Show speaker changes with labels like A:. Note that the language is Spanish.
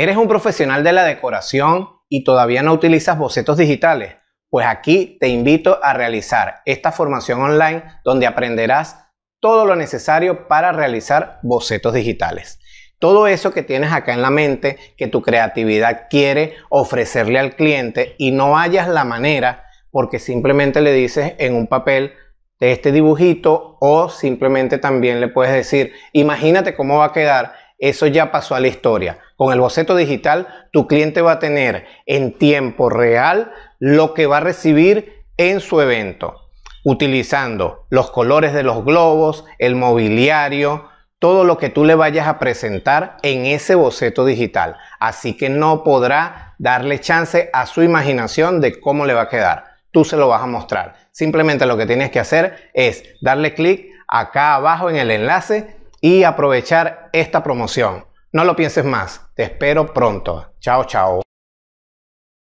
A: ¿Eres un profesional de la decoración y todavía no utilizas bocetos digitales? Pues aquí te invito a realizar esta formación online donde aprenderás todo lo necesario para realizar bocetos digitales. Todo eso que tienes acá en la mente, que tu creatividad quiere ofrecerle al cliente y no hayas la manera porque simplemente le dices en un papel de este dibujito o simplemente también le puedes decir, imagínate cómo va a quedar, eso ya pasó a la historia con el boceto digital, tu cliente va a tener en tiempo real lo que va a recibir en su evento, utilizando los colores de los globos, el mobiliario, todo lo que tú le vayas a presentar en ese boceto digital. Así que no podrá darle chance a su imaginación de cómo le va a quedar. Tú se lo vas a mostrar. Simplemente lo que tienes que hacer es darle clic acá abajo en el enlace y aprovechar esta promoción. No lo pienses más. Te espero pronto. Chao, chao.